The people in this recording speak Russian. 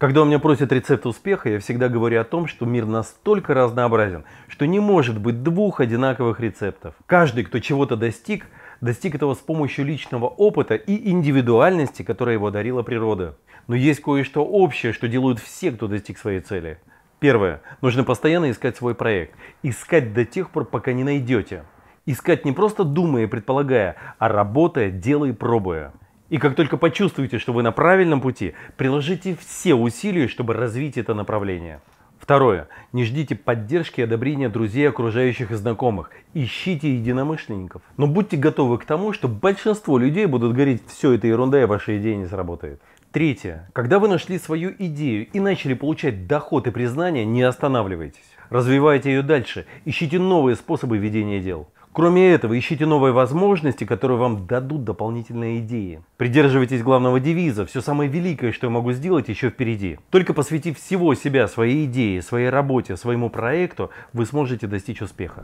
Когда у меня просят рецепт успеха, я всегда говорю о том, что мир настолько разнообразен, что не может быть двух одинаковых рецептов. Каждый, кто чего-то достиг, достиг этого с помощью личного опыта и индивидуальности, которая его дарила природа. Но есть кое-что общее, что делают все, кто достиг своей цели. Первое. Нужно постоянно искать свой проект. Искать до тех пор, пока не найдете. Искать не просто думая и предполагая, а работая, делая и пробуя. И как только почувствуете, что вы на правильном пути, приложите все усилия, чтобы развить это направление. Второе. Не ждите поддержки и одобрения друзей, окружающих и знакомых. Ищите единомышленников. Но будьте готовы к тому, что большинство людей будут говорить, все это ерунда и ваша идея не сработает. Третье. Когда вы нашли свою идею и начали получать доход и признание, не останавливайтесь. Развивайте ее дальше. Ищите новые способы ведения дел. Кроме этого, ищите новые возможности, которые вам дадут дополнительные идеи. Придерживайтесь главного девиза «Все самое великое, что я могу сделать, еще впереди». Только посвятив всего себя своей идее, своей работе, своему проекту, вы сможете достичь успеха.